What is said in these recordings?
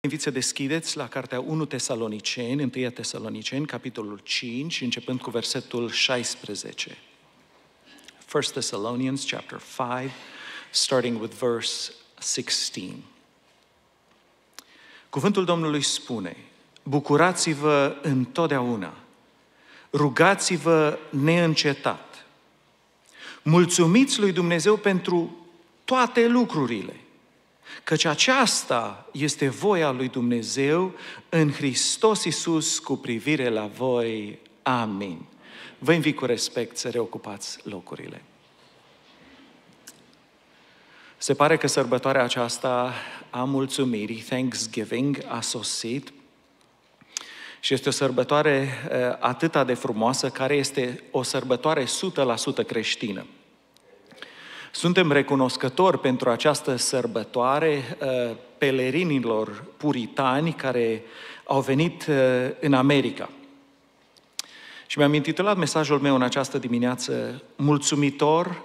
invit să deschideți la cartea 1 Tesaloniceni, 1 Tesaloniceni, capitolul 5, începând cu versetul 16. 1 Thessalonians chapter 5, starting with verse 16. Cuvântul Domnului spune, bucurați-vă întotdeauna, rugați-vă neîncetat, mulțumiți lui Dumnezeu pentru toate lucrurile – Căci aceasta este voia lui Dumnezeu în Hristos Iisus cu privire la voi. Amin. Vă invit cu respect să reocupați locurile. Se pare că sărbătoarea aceasta a mulțumirii, Thanksgiving, a sosit și este o sărbătoare eh, atâta de frumoasă care este o sărbătoare 100% creștină. Suntem recunoscători pentru această sărbătoare uh, pelerinilor puritani care au venit uh, în America. Și mi-am intitulat mesajul meu în această dimineață Mulțumitor,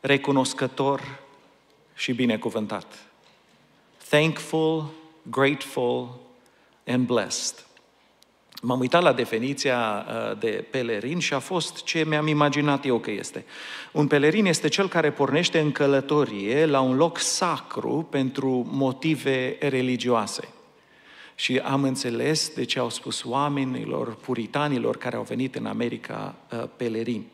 recunoscător și binecuvântat. Thankful, grateful and blessed. M-am uitat la definiția uh, de pelerin și a fost ce mi-am imaginat eu că este. Un pelerin este cel care pornește în călătorie la un loc sacru pentru motive religioase. Și am înțeles de ce au spus oamenilor, puritanilor care au venit în America uh, pelerini.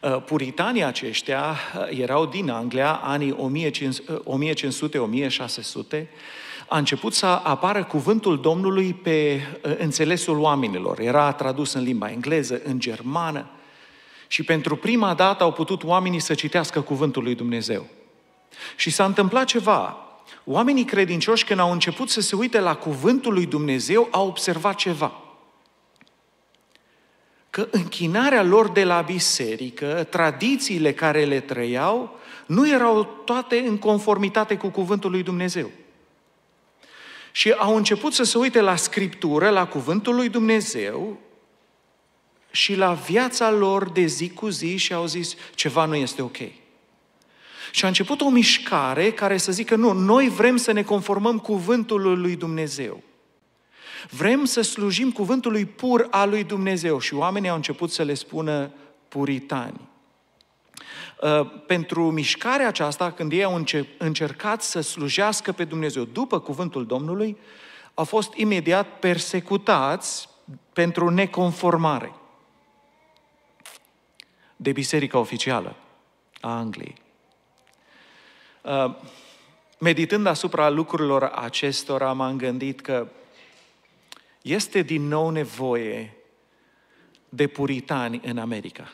Uh, puritanii aceștia erau din Anglia anii 1500-1600 a început să apară cuvântul Domnului pe înțelesul oamenilor. Era tradus în limba engleză, în germană. Și pentru prima dată au putut oamenii să citească cuvântul lui Dumnezeu. Și s-a întâmplat ceva. Oamenii credincioși, când au început să se uite la cuvântul lui Dumnezeu, au observat ceva. Că închinarea lor de la biserică, tradițiile care le trăiau, nu erau toate în conformitate cu cuvântul lui Dumnezeu. Și au început să se uite la Scriptură, la Cuvântul lui Dumnezeu și la viața lor de zi cu zi și au zis, ceva nu este ok. Și a început o mișcare care să zică, nu, noi vrem să ne conformăm cuvântul lui Dumnezeu. Vrem să slujim cuvântului pur al lui Dumnezeu. Și oamenii au început să le spună puritani. Uh, pentru mișcarea aceasta, când ei au încercat să slujească pe Dumnezeu după cuvântul Domnului, au fost imediat persecutați pentru neconformare de biserica oficială a Angliei. Uh, meditând asupra lucrurilor acestora, m-am gândit că este din nou nevoie de puritani în America.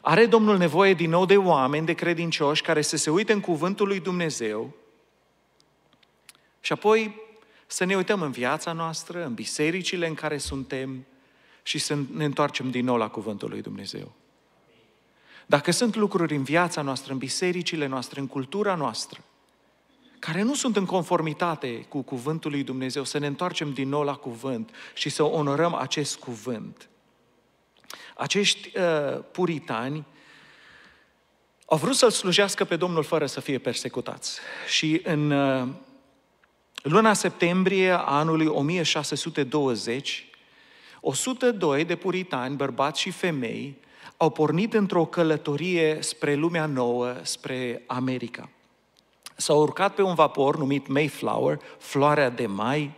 Are Domnul nevoie din nou de oameni, de credincioși, care să se uite în cuvântul lui Dumnezeu și apoi să ne uităm în viața noastră, în bisericile în care suntem și să ne întoarcem din nou la cuvântul lui Dumnezeu. Dacă sunt lucruri în viața noastră, în bisericile noastre, în cultura noastră, care nu sunt în conformitate cu cuvântul lui Dumnezeu, să ne întoarcem din nou la cuvânt și să onorăm acest cuvânt. Acești uh, puritani au vrut să-L slujească pe Domnul fără să fie persecutați. Și în uh, luna septembrie a anului 1620, 102 de puritani, bărbați și femei, au pornit într-o călătorie spre lumea nouă, spre America. S-au urcat pe un vapor numit Mayflower, floarea de mai,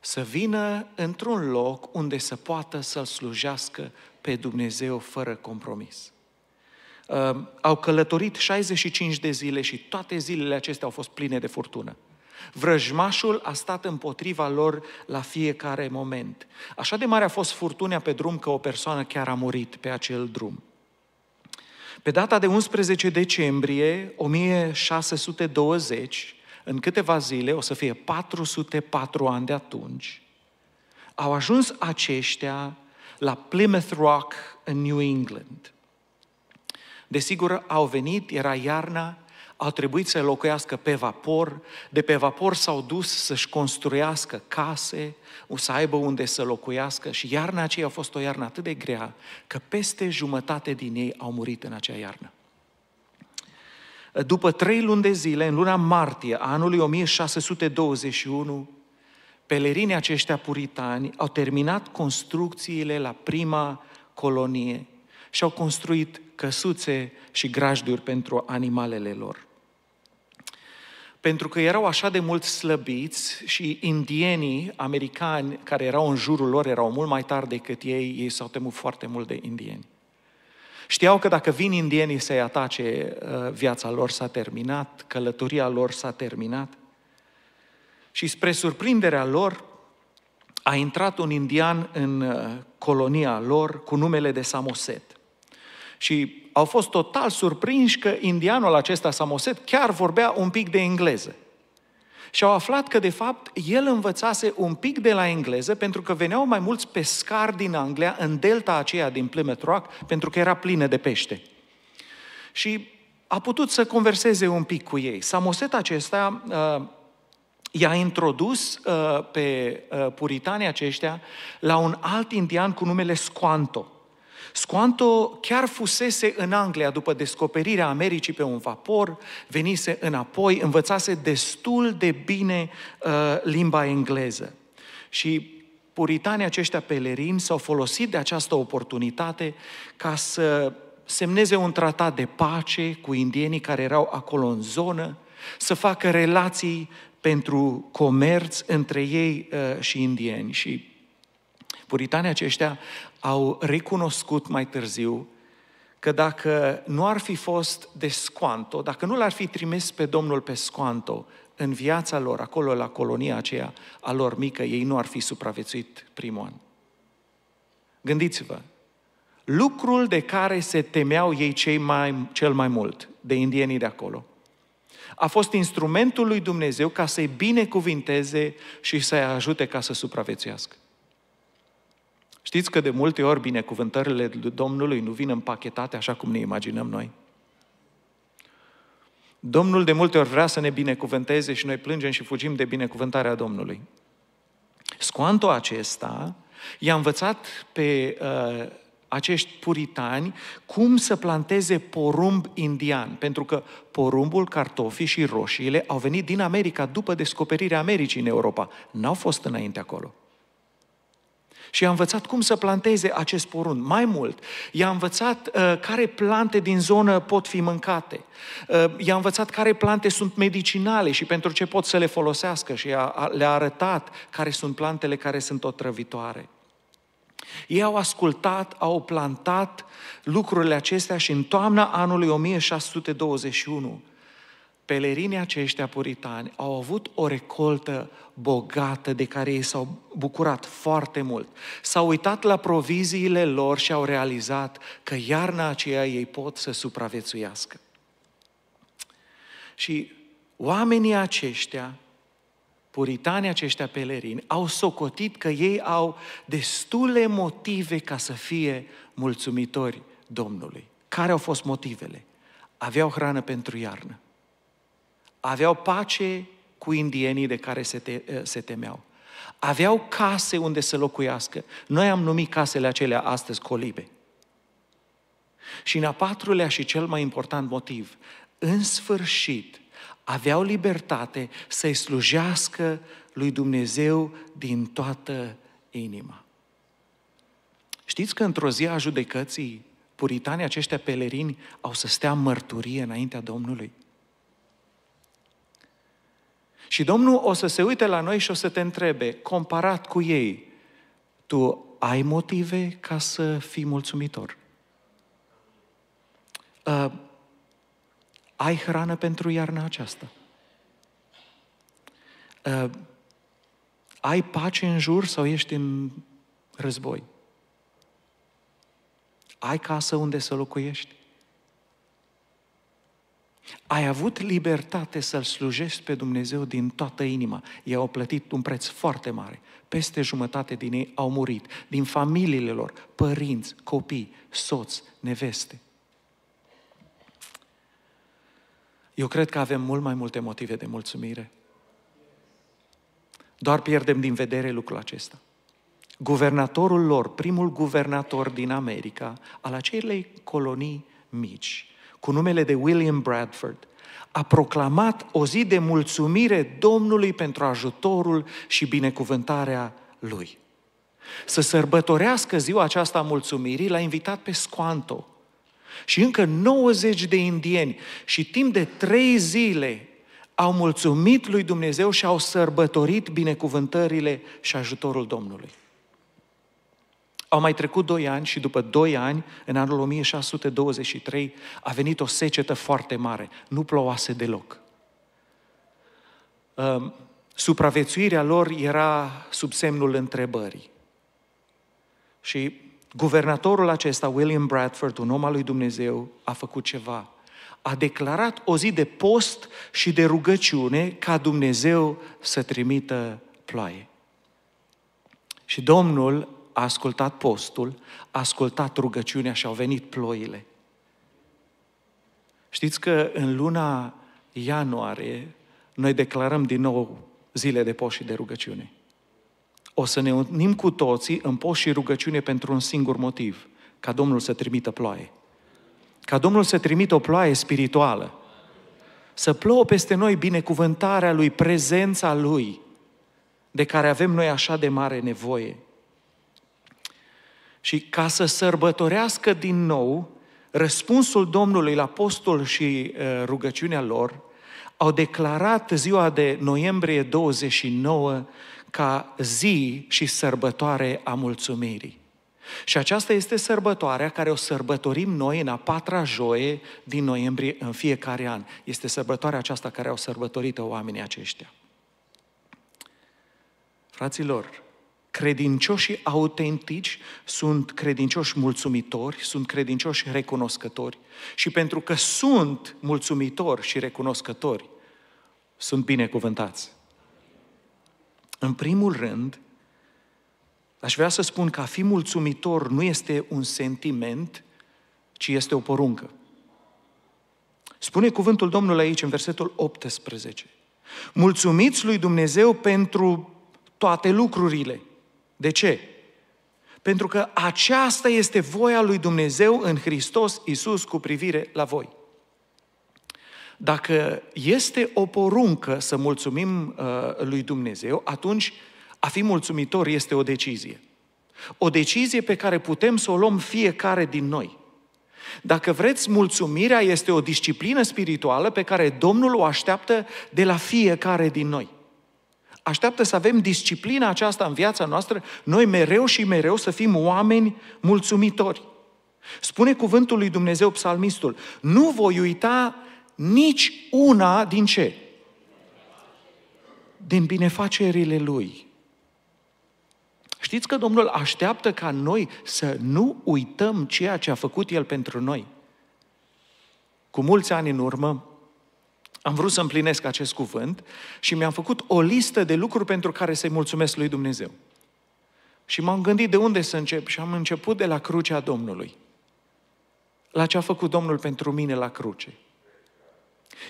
să vină într-un loc unde să poată să-L slujească pe Dumnezeu fără compromis. Ehm, au călătorit 65 de zile și toate zilele acestea au fost pline de furtună. Vrăjmașul a stat împotriva lor la fiecare moment. Așa de mare a fost furtunea pe drum că o persoană chiar a murit pe acel drum. Pe data de 11 decembrie 1620, în câteva zile, o să fie 404 ani de atunci, au ajuns aceștia la Plymouth Rock în New England. Desigur, au venit, era iarna, au trebuit să locuiască pe vapor, de pe vapor s-au dus să-și construiască case, să aibă unde să locuiască și iarna aceea a fost o iarnă atât de grea că peste jumătate din ei au murit în acea iarnă. După trei luni de zile, în luna martie a anului 1621, pelerinii aceștia puritani au terminat construcțiile la prima colonie și au construit căsuțe și grajduri pentru animalele lor. Pentru că erau așa de mult slăbiți și indienii americani care erau în jurul lor erau mult mai tari decât ei, ei s-au temut foarte mult de indieni. Știau că dacă vin indienii să-i atace, uh, viața lor s-a terminat, călătoria lor s-a terminat și spre surprinderea lor, a intrat un indian în uh, colonia lor cu numele de Samoset. Și au fost total surprinși că indianul acesta, Samoset, chiar vorbea un pic de engleză. Și au aflat că, de fapt, el învățase un pic de la engleză pentru că veneau mai mulți pescari din Anglia în delta aceea din Plymouth Rock pentru că era plină de pește. Și a putut să converseze un pic cu ei. Samoset acesta uh, i-a introdus uh, pe uh, puritanii aceștia la un alt indian cu numele Squanto. Squanto chiar fusese în Anglia după descoperirea Americii pe un vapor, venise înapoi, învățase destul de bine uh, limba engleză. Și puritanii aceștia pelerini s-au folosit de această oportunitate ca să semneze un tratat de pace cu indienii care erau acolo în zonă, să facă relații pentru comerț între ei uh, și indieni. Și puritanii aceștia au recunoscut mai târziu că dacă nu ar fi fost de Squanto, dacă nu l-ar fi trimis pe Domnul pe Squanto în viața lor, acolo la colonia aceea a lor mică, ei nu ar fi supraviețuit primul an. Gândiți-vă, lucrul de care se temeau ei cei mai, cel mai mult, de indienii de acolo – a fost instrumentul lui Dumnezeu ca să-i binecuvinteze și să-i ajute ca să supraviețuiască. Știți că de multe ori binecuvântările Domnului nu vin împachetate așa cum ne imaginăm noi? Domnul de multe ori vrea să ne binecuvânteze și noi plângem și fugim de binecuvântarea Domnului. Scoantul acesta i-a învățat pe uh, acești puritani cum să planteze porumb indian, pentru că porumbul, cartofii și roșiile au venit din America după descoperirea Americii în Europa. N-au fost înainte acolo. Și i-a învățat cum să planteze acest porumb. Mai mult, i-a învățat uh, care plante din zonă pot fi mâncate. Uh, i-a învățat care plante sunt medicinale și pentru ce pot să le folosească și a, a, le-a arătat care sunt plantele care sunt otrăvitoare. Ei au ascultat, au plantat lucrurile acestea și în toamna anului 1621, pelerinii aceștia puritani au avut o recoltă bogată de care ei s-au bucurat foarte mult. S-au uitat la proviziile lor și au realizat că iarna aceea ei pot să supraviețuiască. Și oamenii aceștia puritanii aceștia pelerini au socotit că ei au destule motive ca să fie mulțumitori Domnului. Care au fost motivele? Aveau hrană pentru iarnă. Aveau pace cu indienii de care se, te, eh, se temeau. Aveau case unde să locuiască. Noi am numit casele acelea astăzi colibe. Și în a patrulea și cel mai important motiv, în sfârșit, aveau libertate să-i slujească lui Dumnezeu din toată inima. Știți că într-o zi a judecății, puritanii aceștia pelerini au să stea mărturie înaintea Domnului. Și Domnul o să se uite la noi și o să te întrebe, comparat cu ei, tu ai motive ca să fii mulțumitor? Uh, ai hrană pentru iarna aceasta. Uh, ai pace în jur sau ești în război? Ai casă unde să locuiești? Ai avut libertate să-L slujești pe Dumnezeu din toată inima. i au plătit un preț foarte mare. Peste jumătate din ei au murit. Din familiile lor, părinți, copii, soți, neveste. Eu cred că avem mult mai multe motive de mulțumire. Doar pierdem din vedere lucrul acesta. Guvernatorul lor, primul guvernator din America, al acelei colonii mici, cu numele de William Bradford, a proclamat o zi de mulțumire Domnului pentru ajutorul și binecuvântarea lui. Să sărbătorească ziua aceasta a mulțumirii, l-a invitat pe Squanto, și încă 90 de indieni și timp de trei zile au mulțumit lui Dumnezeu și au sărbătorit binecuvântările și ajutorul Domnului. Au mai trecut doi ani și după doi ani, în anul 1623, a venit o secetă foarte mare. Nu plouase deloc. Ehm, supraviețuirea lor era sub semnul întrebării. Și guvernatorul acesta, William Bradford, un om al lui Dumnezeu, a făcut ceva. A declarat o zi de post și de rugăciune ca Dumnezeu să trimită ploaie. Și Domnul a ascultat postul, a ascultat rugăciunea și au venit ploile. Știți că în luna ianuarie noi declarăm din nou zile de post și de rugăciune o să ne unim cu toții în post și rugăciune pentru un singur motiv, ca Domnul să trimită ploaie. Ca Domnul să trimită o ploaie spirituală. Să plouă peste noi binecuvântarea Lui, prezența Lui, de care avem noi așa de mare nevoie. Și ca să sărbătorească din nou răspunsul Domnului la postul și uh, rugăciunea lor, au declarat ziua de noiembrie 29 ca zi și sărbătoare a mulțumirii. Și aceasta este sărbătoarea care o sărbătorim noi în a patra joie din noiembrie în fiecare an. Este sărbătoarea aceasta care au sărbătorit-o oamenii aceștia. Fraților, credincioșii autentici sunt credincioși mulțumitori, sunt credincioși recunoscători și pentru că sunt mulțumitori și recunoscători, sunt binecuvântați. În primul rând, aș vrea să spun că a fi mulțumitor nu este un sentiment, ci este o poruncă. Spune cuvântul Domnului aici, în versetul 18. Mulțumiți lui Dumnezeu pentru toate lucrurile. De ce? Pentru că aceasta este voia lui Dumnezeu în Hristos Isus cu privire la voi. Dacă este o poruncă să mulțumim uh, lui Dumnezeu, atunci a fi mulțumitor este o decizie. O decizie pe care putem să o luăm fiecare din noi. Dacă vreți, mulțumirea este o disciplină spirituală pe care Domnul o așteaptă de la fiecare din noi. Așteaptă să avem disciplina aceasta în viața noastră, noi mereu și mereu să fim oameni mulțumitori. Spune cuvântul lui Dumnezeu psalmistul, nu voi uita nici una din ce? Din binefacerile lui. Știți că Domnul așteaptă ca noi să nu uităm ceea ce a făcut El pentru noi. Cu mulți ani în urmă, am vrut să împlinesc acest cuvânt și mi-am făcut o listă de lucruri pentru care să-i mulțumesc lui Dumnezeu. Și m-am gândit de unde să încep și am început de la crucea Domnului. La ce a făcut Domnul pentru mine la cruce.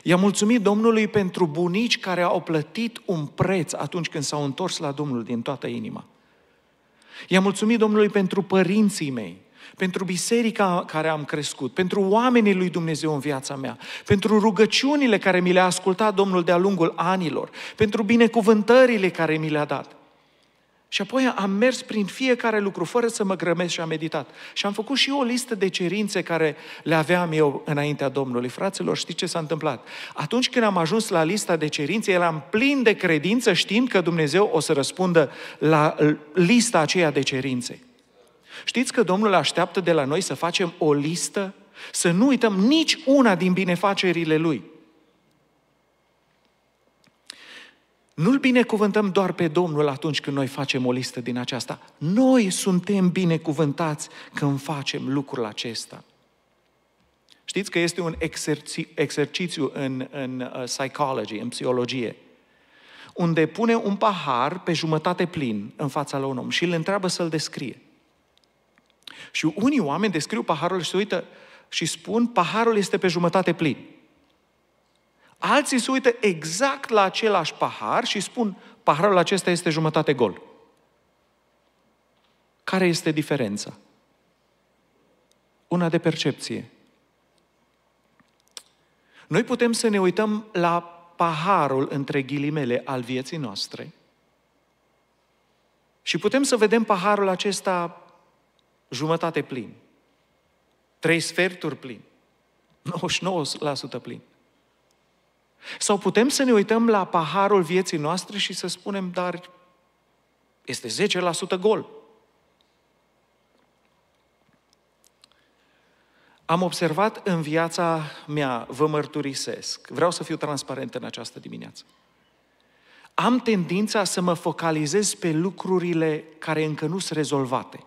I-a mulțumit Domnului pentru bunici care au plătit un preț atunci când s-au întors la Domnul din toată inima. I-a mulțumit Domnului pentru părinții mei, pentru biserica care am crescut, pentru oamenii lui Dumnezeu în viața mea, pentru rugăciunile care mi le-a ascultat Domnul de-a lungul anilor, pentru binecuvântările care mi le-a dat. Și apoi am mers prin fiecare lucru, fără să mă grămesc și am meditat. Și am făcut și eu o listă de cerințe care le aveam eu înaintea Domnului. Fraților, știți ce s-a întâmplat? Atunci când am ajuns la lista de cerințe, eram plin de credință știind că Dumnezeu o să răspundă la lista aceea de cerințe. Știți că Domnul așteaptă de la noi să facem o listă? Să nu uităm nici una din binefacerile Lui. Nu-L binecuvântăm doar pe Domnul atunci când noi facem o listă din aceasta. Noi suntem binecuvântați când facem lucrul acesta. Știți că este un exerci- exercițiu în, în uh, psychology, în psihologie, unde pune un pahar pe jumătate plin în fața la un om și îl întreabă să-l descrie. Și unii oameni descriu paharul și se uită și spun, paharul este pe jumătate plin. Alții se uită exact la același pahar și spun, paharul acesta este jumătate gol. Care este diferența? Una de percepție. Noi putem să ne uităm la paharul, între ghilimele, al vieții noastre și putem să vedem paharul acesta jumătate plin, trei sferturi plin, 99% plin. Sau putem să ne uităm la paharul vieții noastre și să spunem, dar este 10% gol. Am observat în viața mea, vă mărturisesc, vreau să fiu transparent în această dimineață. Am tendința să mă focalizez pe lucrurile care încă nu sunt rezolvate,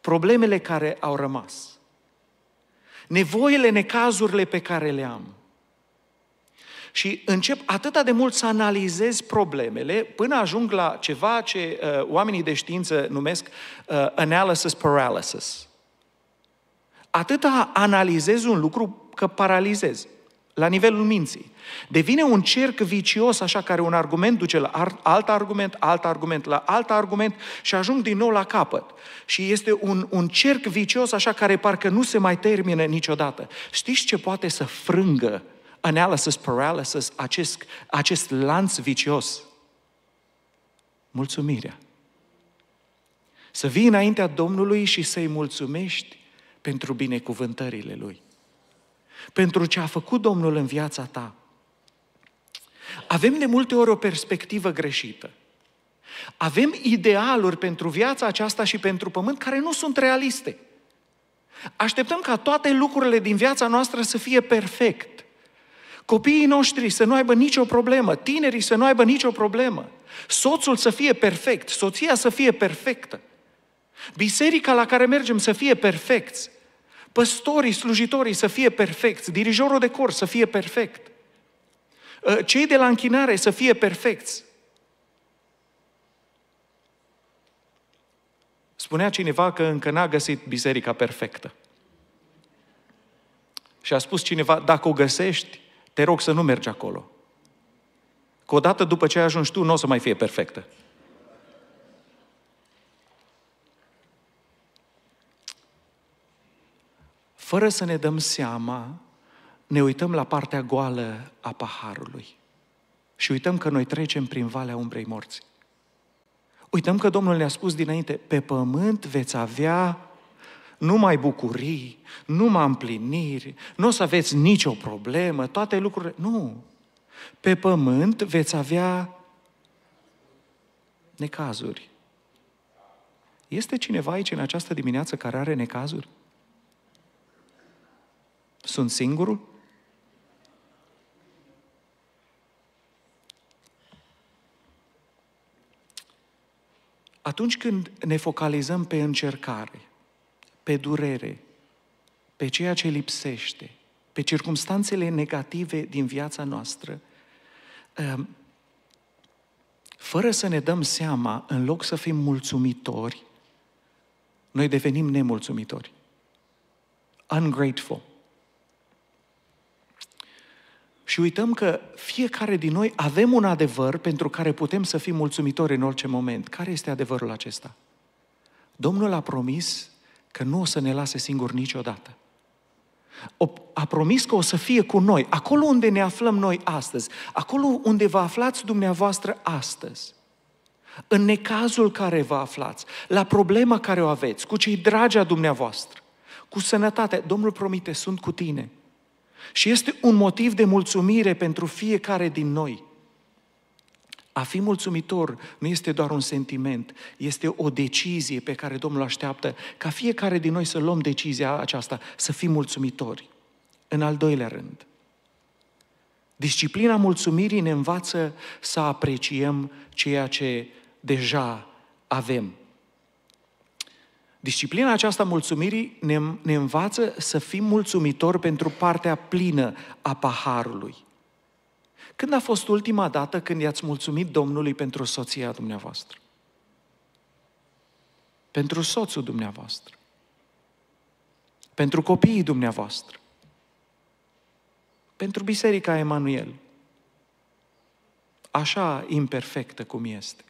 problemele care au rămas, nevoile, necazurile pe care le am. Și încep atâta de mult să analizez problemele până ajung la ceva ce uh, oamenii de știință numesc uh, analysis paralysis. Atâta analizez un lucru că paralizez la nivelul minții. Devine un cerc vicios, așa, care un argument duce la alt argument, alt argument, la alt argument și ajung din nou la capăt. Și este un, un cerc vicios, așa, care parcă nu se mai termină niciodată. Știți ce poate să frângă analysis paralysis, acest, acest lanț vicios. Mulțumirea. Să vii înaintea Domnului și să-i mulțumești pentru binecuvântările Lui. Pentru ce a făcut Domnul în viața ta. Avem de multe ori o perspectivă greșită. Avem idealuri pentru viața aceasta și pentru pământ care nu sunt realiste. Așteptăm ca toate lucrurile din viața noastră să fie perfect. Copiii noștri să nu aibă nicio problemă, tinerii să nu aibă nicio problemă, soțul să fie perfect, soția să fie perfectă, biserica la care mergem să fie perfecți, păstorii, slujitorii să fie perfecți, dirijorul de cor să fie perfect, ă, cei de la închinare să fie perfecți. Spunea cineva că încă n-a găsit biserica perfectă. Și a spus cineva, dacă o găsești, te rog să nu mergi acolo. Că odată după ce ai ajuns tu, nu o să mai fie perfectă. Fără să ne dăm seama, ne uităm la partea goală a paharului și uităm că noi trecem prin valea umbrei morții. Uităm că Domnul ne-a spus dinainte, pe pământ veți avea numai bucurii, numai împliniri, nu o să aveți nicio problemă, toate lucrurile. Nu! Pe pământ veți avea necazuri. Este cineva aici în această dimineață care are necazuri? Sunt singurul? Atunci când ne focalizăm pe încercare, pe durere, pe ceea ce lipsește, pe circumstanțele negative din viața noastră, ehm, fără să ne dăm seama, în loc să fim mulțumitori, noi devenim nemulțumitori. Ungrateful. Și uităm că fiecare din noi avem un adevăr pentru care putem să fim mulțumitori în orice moment. Care este adevărul acesta? Domnul a promis că nu o să ne lase singur niciodată. O, a promis că o să fie cu noi, acolo unde ne aflăm noi astăzi, acolo unde vă aflați dumneavoastră astăzi, în necazul care vă aflați, la problema care o aveți, cu cei dragi a dumneavoastră, cu sănătatea, Domnul promite, sunt cu tine. Și este un motiv de mulțumire pentru fiecare din noi – a fi mulțumitor nu este doar un sentiment, este o decizie pe care Domnul așteaptă ca fiecare din noi să luăm decizia aceasta, să fim mulțumitori. În al doilea rând, disciplina mulțumirii ne învață să apreciem ceea ce deja avem. Disciplina aceasta mulțumirii ne, ne învață să fim mulțumitori pentru partea plină a paharului. Când a fost ultima dată când i-ați mulțumit Domnului pentru soția dumneavoastră? Pentru soțul dumneavoastră? Pentru copiii dumneavoastră? Pentru Biserica Emanuel? Așa imperfectă cum este.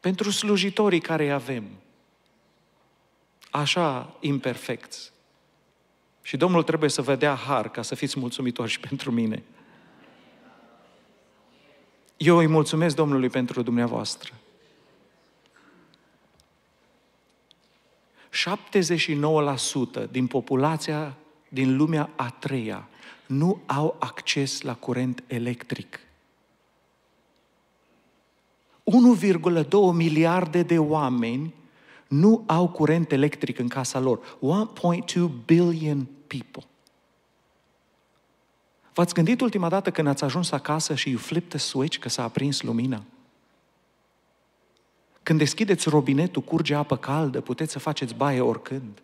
Pentru slujitorii care îi avem, așa imperfecți și Domnul trebuie să vă dea har ca să fiți mulțumitori și pentru mine. Eu îi mulțumesc Domnului pentru dumneavoastră. 79% din populația din lumea a treia nu au acces la curent electric. 1,2 miliarde de oameni nu au curent electric în casa lor. 1.2 billion people. V-ați gândit ultima dată când ați ajuns acasă și you flip the switch că s-a aprins lumina? Când deschideți robinetul, curge apă caldă, puteți să faceți baie oricând.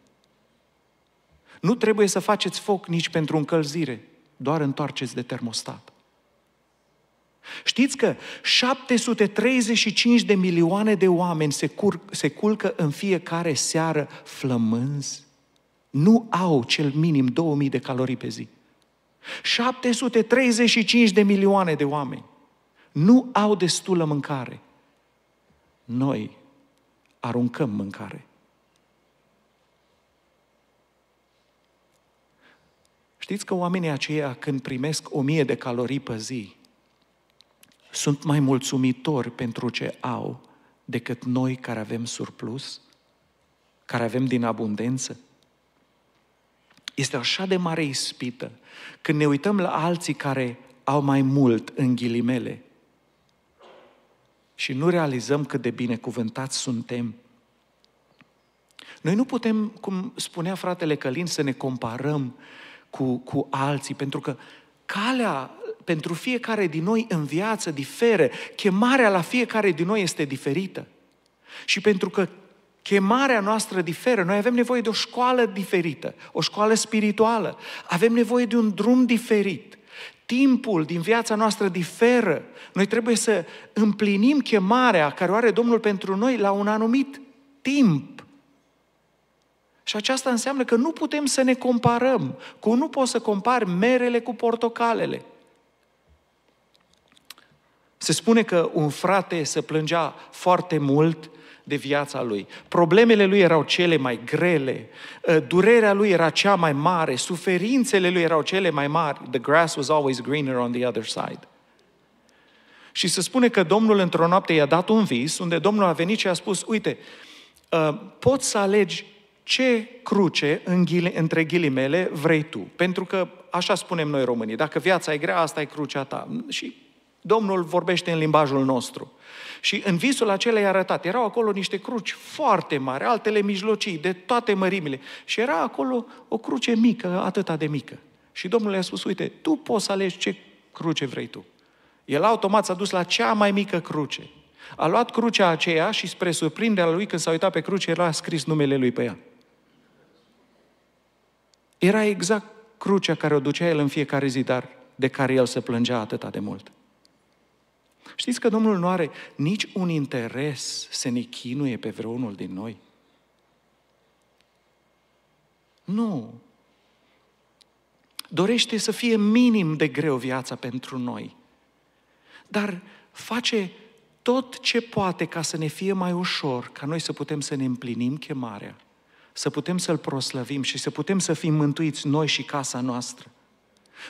Nu trebuie să faceți foc nici pentru încălzire, doar întoarceți de termostat. Știți că 735 de milioane de oameni se, cur- se culcă în fiecare seară flămânzi? Nu au cel minim 2000 de calorii pe zi. 735 de milioane de oameni nu au destulă mâncare. Noi aruncăm mâncare. Știți că oamenii aceia când primesc 1000 de calorii pe zi, sunt mai mulțumitori pentru ce au decât noi care avem surplus, care avem din abundență? Este așa de mare ispită când ne uităm la alții care au mai mult în ghilimele și nu realizăm cât de binecuvântați suntem. Noi nu putem, cum spunea fratele Călin, să ne comparăm cu, cu alții, pentru că calea pentru fiecare din noi în viață difere, Chemarea la fiecare din noi este diferită. Și pentru că chemarea noastră diferă, noi avem nevoie de o școală diferită, o școală spirituală. Avem nevoie de un drum diferit. Timpul din viața noastră diferă. Noi trebuie să împlinim chemarea care o are Domnul pentru noi la un anumit timp. Și aceasta înseamnă că nu putem să ne comparăm. Cu nu poți să compari merele cu portocalele. Se spune că un frate se plângea foarte mult de viața lui. Problemele lui erau cele mai grele, uh, durerea lui era cea mai mare, suferințele lui erau cele mai mari. The grass was always greener on the other side. Și se spune că Domnul într-o noapte i-a dat un vis, unde Domnul a venit și a spus, uite, uh, poți să alegi ce cruce, între ghilimele, vrei tu. Pentru că așa spunem noi românii, dacă viața e grea, asta e crucea ta. Și Domnul vorbește în limbajul nostru. Și în visul acela i-a arătat. Erau acolo niște cruci foarte mari, altele mijlocii, de toate mărimile. Și era acolo o cruce mică, atâta de mică. Și Domnul i-a spus, uite, tu poți să alegi ce cruce vrei tu. El automat s-a dus la cea mai mică cruce. A luat crucea aceea și spre surprinderea lui, când s-a uitat pe cruce, era scris numele lui pe ea. Era exact crucea care o ducea el în fiecare zi, dar de care el se plângea atâta de mult. Știți că Domnul nu are nici un interes să ne chinuie pe vreunul din noi? Nu. Dorește să fie minim de greu viața pentru noi, dar face tot ce poate ca să ne fie mai ușor, ca noi să putem să ne împlinim chemarea, să putem să-L proslăvim și să putem să fim mântuiți noi și casa noastră.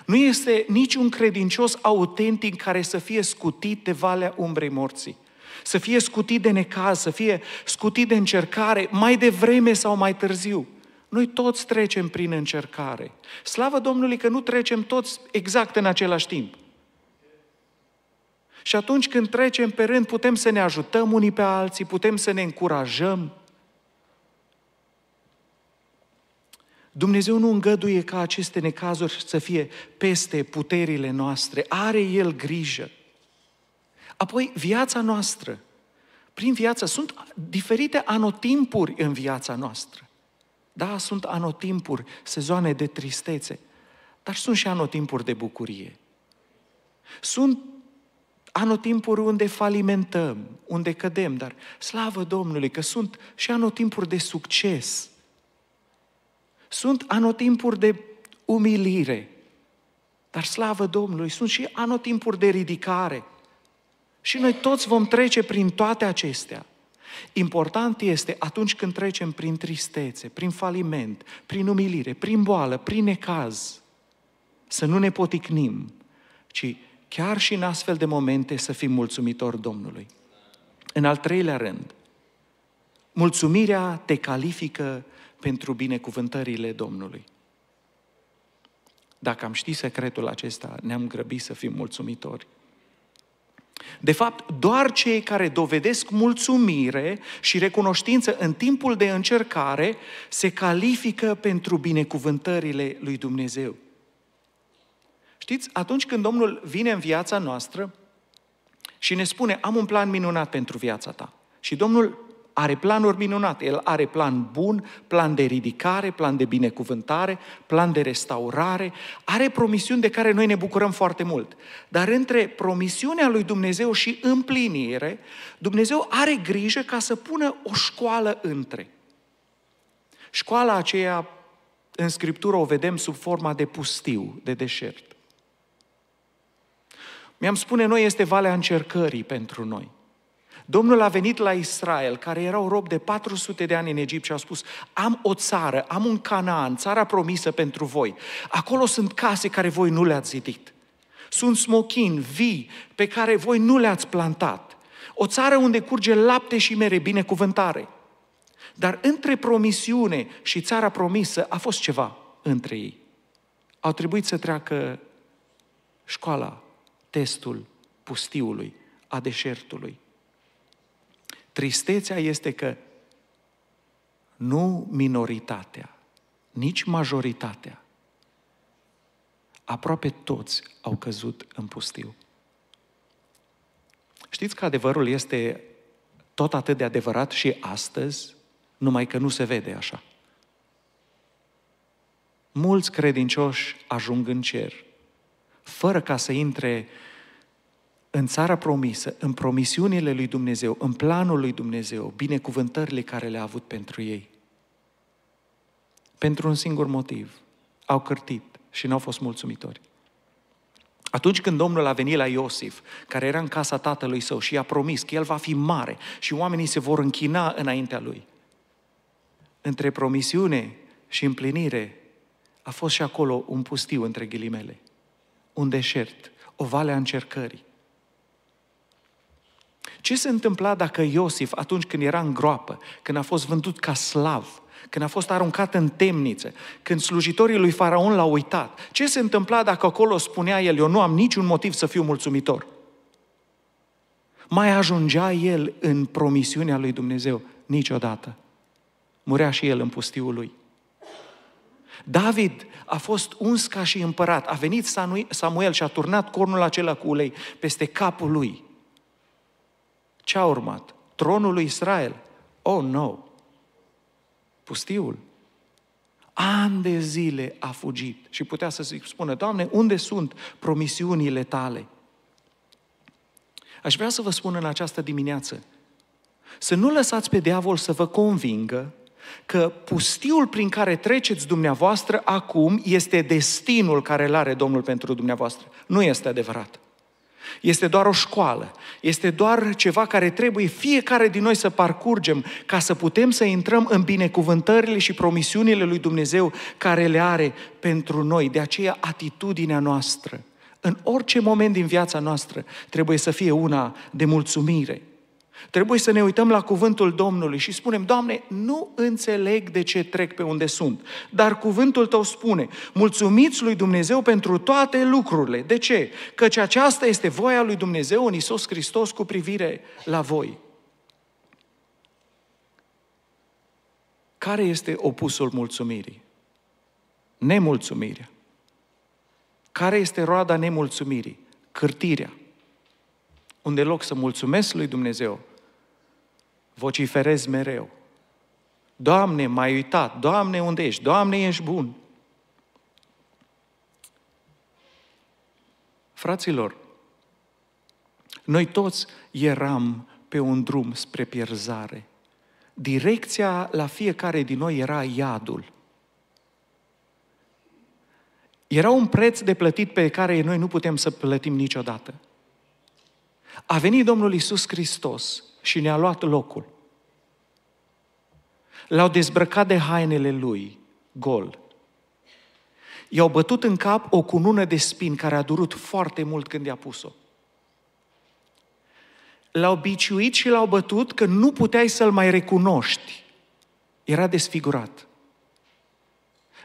Nu este niciun credincios autentic care să fie scutit de valea umbrei morții. Să fie scutit de necaz, să fie scutit de încercare, mai devreme sau mai târziu. Noi toți trecem prin încercare. Slavă Domnului că nu trecem toți exact în același timp. Și atunci când trecem pe rând, putem să ne ajutăm unii pe alții, putem să ne încurajăm, Dumnezeu nu îngăduie ca aceste necazuri să fie peste puterile noastre. Are El grijă. Apoi, viața noastră. Prin viață sunt diferite anotimpuri în viața noastră. Da, sunt anotimpuri, sezoane de tristețe, dar sunt și anotimpuri de bucurie. Sunt anotimpuri unde falimentăm, unde cădem, dar slavă Domnului că sunt și anotimpuri de succes – sunt anotimpuri de umilire, dar slavă Domnului, sunt și anotimpuri de ridicare. Și noi toți vom trece prin toate acestea. Important este atunci când trecem prin tristețe, prin faliment, prin umilire, prin boală, prin necaz, să nu ne poticnim, ci chiar și în astfel de momente să fim mulțumitori Domnului. În al treilea rând, mulțumirea te califică pentru binecuvântările Domnului. Dacă am ști secretul acesta, ne-am grăbit să fim mulțumitori. De fapt, doar cei care dovedesc mulțumire și recunoștință în timpul de încercare se califică pentru binecuvântările lui Dumnezeu. Știți, atunci când Domnul vine în viața noastră și ne spune, am un plan minunat pentru viața ta. Și Domnul are planuri minunate. El are plan bun, plan de ridicare, plan de binecuvântare, plan de restaurare. Are promisiuni de care noi ne bucurăm foarte mult. Dar între promisiunea lui Dumnezeu și împlinire, Dumnezeu are grijă ca să pună o școală între. Școala aceea în Scriptură o vedem sub forma de pustiu, de deșert. Mi-am spune noi este valea încercării pentru noi. Domnul a venit la Israel, care erau rob de 400 de ani în Egipt și a spus, am o țară, am un Canaan, țara promisă pentru voi. Acolo sunt case care voi nu le-ați zidit. Sunt smochin, vii, pe care voi nu le-ați plantat. O țară unde curge lapte și mere, binecuvântare. Dar între promisiune și țara promisă a fost ceva între ei. Au trebuit să treacă școala, testul pustiului, a deșertului. Tristețea este că nu minoritatea, nici majoritatea, aproape toți au căzut în pustiu. Știți că adevărul este tot atât de adevărat și astăzi, numai că nu se vede așa. Mulți credincioși ajung în cer, fără ca să intre în țara promisă, în promisiunile lui Dumnezeu, în planul lui Dumnezeu, binecuvântările care le-a avut pentru ei. Pentru un singur motiv. Au cârtit și n-au fost mulțumitori. Atunci când Domnul a venit la Iosif, care era în casa tatălui său și i-a promis că el va fi mare și oamenii se vor închina înaintea lui, între promisiune și împlinire a fost și acolo un pustiu, între ghilimele, un deșert, o vale a încercării, ce se întâmpla dacă Iosif, atunci când era în groapă, când a fost vândut ca slav, când a fost aruncat în temniță, când slujitorii lui Faraon l-au uitat, ce se întâmpla dacă acolo spunea el, eu nu am niciun motiv să fiu mulțumitor? Mai ajungea el în promisiunea lui Dumnezeu? Niciodată. Murea și el în pustiul lui. David a fost uns ca și împărat. A venit Samuel și a turnat cornul acela cu ulei peste capul lui. Ce a urmat? Tronul lui Israel. Oh, no! Pustiul. Ani de zile a fugit și putea să spună, Doamne, unde sunt promisiunile tale? Aș vrea să vă spun în această dimineață, să nu lăsați pe diavol să vă convingă că pustiul prin care treceți dumneavoastră acum este destinul care îl are Domnul pentru dumneavoastră. Nu este adevărat. Este doar o școală, este doar ceva care trebuie fiecare din noi să parcurgem ca să putem să intrăm în binecuvântările și promisiunile lui Dumnezeu care le are pentru noi. De aceea atitudinea noastră în orice moment din viața noastră trebuie să fie una de mulțumire, Trebuie să ne uităm la cuvântul Domnului și spunem, Doamne, nu înțeleg de ce trec pe unde sunt, dar cuvântul Tău spune, mulțumiți lui Dumnezeu pentru toate lucrurile. De ce? Căci aceasta este voia lui Dumnezeu în Isus Hristos cu privire la voi. Care este opusul mulțumirii? Nemulțumirea. Care este roada nemulțumirii? Cârtirea. Unde loc să mulțumesc lui Dumnezeu, vociferez mereu. Doamne, m-ai uitat, Doamne, unde ești? Doamne, ești bun. Fraților, noi toți eram pe un drum spre pierzare. Direcția la fiecare din noi era iadul. Era un preț de plătit pe care noi nu putem să plătim niciodată. A venit Domnul Isus Hristos și ne-a luat locul. L-au dezbrăcat de hainele lui, gol. I-au bătut în cap o cunună de spin care a durut foarte mult când i-a pus-o. L-au biciuit și l-au bătut că nu puteai să-l mai recunoști. Era desfigurat.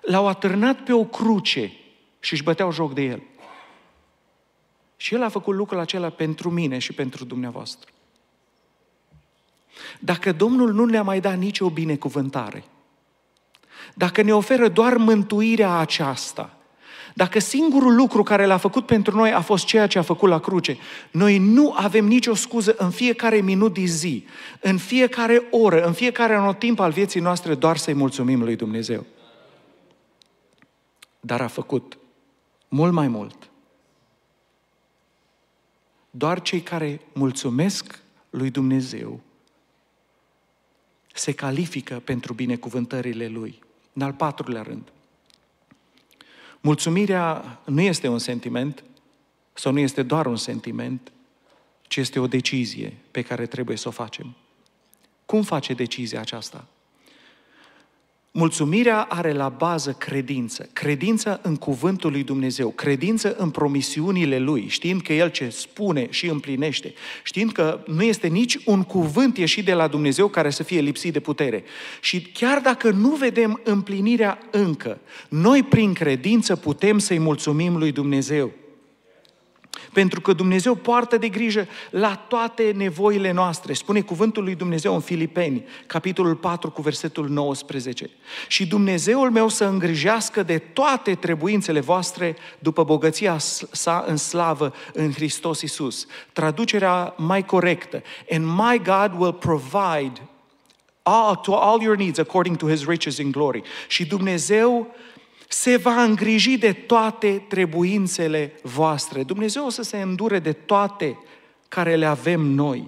L-au atârnat pe o cruce și își băteau joc de el. Și el a făcut lucrul acela pentru mine și pentru dumneavoastră. Dacă Domnul nu ne-a mai dat nicio binecuvântare, dacă ne oferă doar mântuirea aceasta, dacă singurul lucru care l-a făcut pentru noi a fost ceea ce a făcut la cruce, noi nu avem nicio scuză în fiecare minut din zi, în fiecare oră, în fiecare anotimp al vieții noastre, doar să-i mulțumim lui Dumnezeu. Dar a făcut mult mai mult. Doar cei care mulțumesc lui Dumnezeu se califică pentru binecuvântările Lui. În al patrulea rând, mulțumirea nu este un sentiment sau nu este doar un sentiment, ci este o decizie pe care trebuie să o facem. Cum face decizia aceasta? Mulțumirea are la bază credință, credința în cuvântul lui Dumnezeu, credință în promisiunile lui, știind că El ce spune și împlinește, știind că nu este nici un cuvânt ieșit de la Dumnezeu care să fie lipsit de putere. Și chiar dacă nu vedem împlinirea încă, noi prin credință putem să-i mulțumim lui Dumnezeu pentru că Dumnezeu poartă de grijă la toate nevoile noastre. Spune cuvântul lui Dumnezeu în Filipeni, capitolul 4 cu versetul 19. Și Dumnezeul meu să îngrijească de toate trebuințele voastre după bogăția sa în slavă în Hristos Isus. Traducerea mai corectă. And my God will provide all, to all your needs according to his riches in glory. Și Dumnezeu se va îngriji de toate trebuințele voastre. Dumnezeu o să se îndure de toate care le avem noi.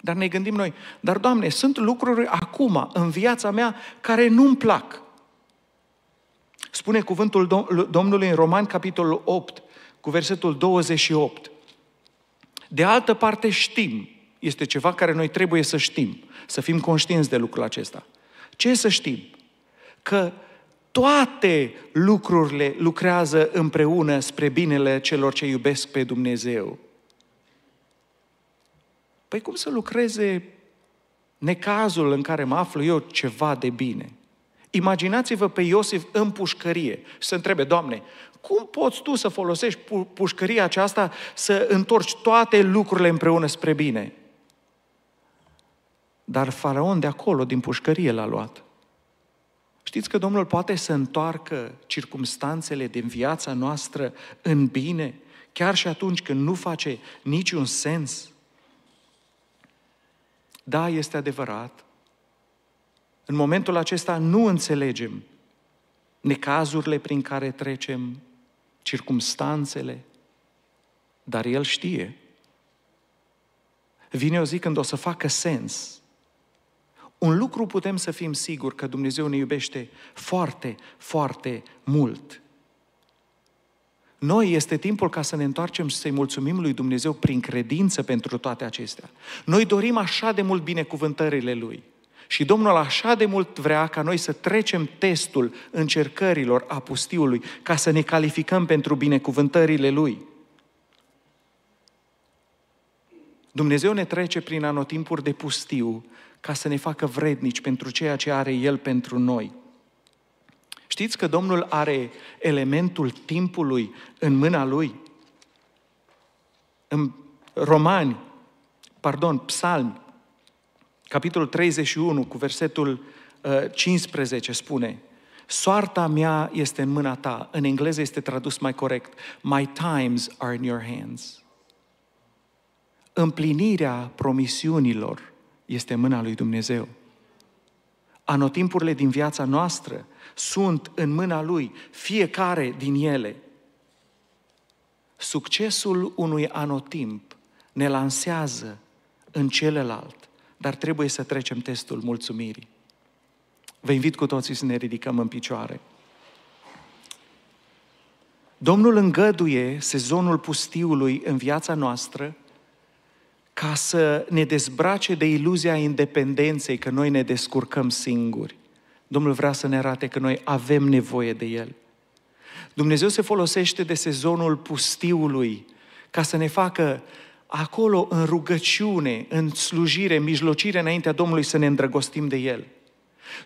Dar ne gândim noi, dar Doamne, sunt lucruri acum, în viața mea, care nu-mi plac. Spune cuvântul Domnului în Roman, capitolul 8, cu versetul 28. De altă parte știm, este ceva care noi trebuie să știm, să fim conștienți de lucrul acesta. Ce să știm? Că toate lucrurile lucrează împreună spre binele celor ce iubesc pe Dumnezeu. Păi cum să lucreze necazul în care mă aflu eu ceva de bine? Imaginați-vă pe Iosif în pușcărie și să întrebe, Doamne, cum poți Tu să folosești pu- pușcăria aceasta să întorci toate lucrurile împreună spre bine? Dar faraon de acolo, din pușcărie, l-a luat. Știți că Domnul poate să întoarcă circumstanțele din viața noastră în bine, chiar și atunci când nu face niciun sens. Da, este adevărat. În momentul acesta nu înțelegem necazurile prin care trecem, circumstanțele, dar El știe. Vine o zi când o să facă sens un lucru putem să fim siguri că Dumnezeu ne iubește foarte, foarte mult. Noi este timpul ca să ne întoarcem și să-i mulțumim lui Dumnezeu prin credință pentru toate acestea. Noi dorim așa de mult binecuvântările Lui. Și Domnul așa de mult vrea ca noi să trecem testul încercărilor a pustiului, ca să ne calificăm pentru binecuvântările Lui. Dumnezeu ne trece prin anotimpuri de pustiu ca să ne facă vrednici pentru ceea ce are El pentru noi. Știți că Domnul are elementul timpului în mâna Lui? În Romani, pardon, Psalmi, capitolul 31 cu versetul 15 uh, spune Soarta mea este în mâna ta. În engleză este tradus mai corect. My times are in your hands. Împlinirea promisiunilor este mâna lui Dumnezeu. Anotimpurile din viața noastră sunt în mâna Lui, fiecare din ele. Succesul unui anotimp ne lansează în celălalt, dar trebuie să trecem testul mulțumirii. Vă invit cu toții să ne ridicăm în picioare. Domnul îngăduie sezonul pustiului în viața noastră ca să ne dezbrace de iluzia independenței, că noi ne descurcăm singuri. Domnul vrea să ne arate că noi avem nevoie de El. Dumnezeu se folosește de sezonul pustiului ca să ne facă acolo în rugăciune, în slujire, în mijlocire înaintea Domnului să ne îndrăgostim de El.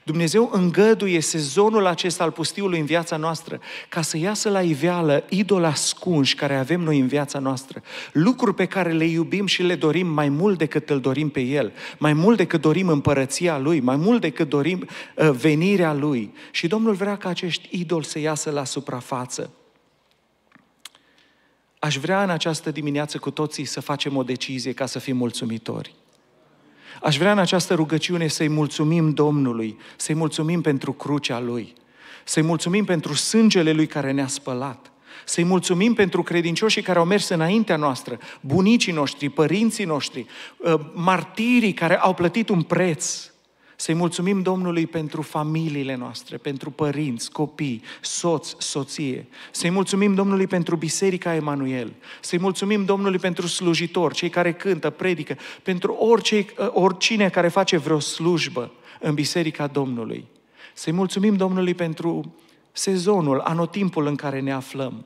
Dumnezeu îngăduie sezonul acesta al pustiului în viața noastră ca să iasă la iveală idol ascunși care avem noi în viața noastră. Lucruri pe care le iubim și le dorim mai mult decât îl dorim pe El, mai mult decât dorim împărăția Lui, mai mult decât dorim uh, venirea Lui. Și Domnul vrea ca acești idoli să iasă la suprafață. Aș vrea în această dimineață cu toții să facem o decizie ca să fim mulțumitori. Aș vrea în această rugăciune să-i mulțumim Domnului, să-i mulțumim pentru crucea Lui, să-i mulțumim pentru sângele Lui care ne-a spălat, să-i mulțumim pentru credincioșii care au mers înaintea noastră, bunicii noștri, părinții noștri, uh, martirii care au plătit un preț să-i mulțumim Domnului pentru familiile noastre, pentru părinți, copii, soți, soție. Să-i mulțumim Domnului pentru Biserica Emanuel. Să-i mulțumim Domnului pentru slujitori, cei care cântă, predică, pentru orice, eh, oricine care face vreo slujbă în Biserica Domnului. Să-i mulțumim Domnului pentru sezonul, anotimpul în care ne aflăm.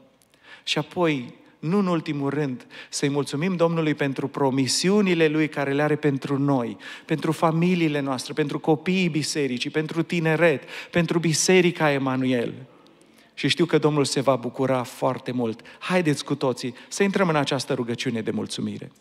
Și apoi nu în ultimul rând, să-i mulțumim Domnului pentru promisiunile Lui care le are pentru noi, pentru familiile noastre, pentru copiii bisericii, pentru tineret, pentru biserica Emanuel. Și știu că Domnul se va bucura foarte mult. Haideți cu toții să intrăm în această rugăciune de mulțumire.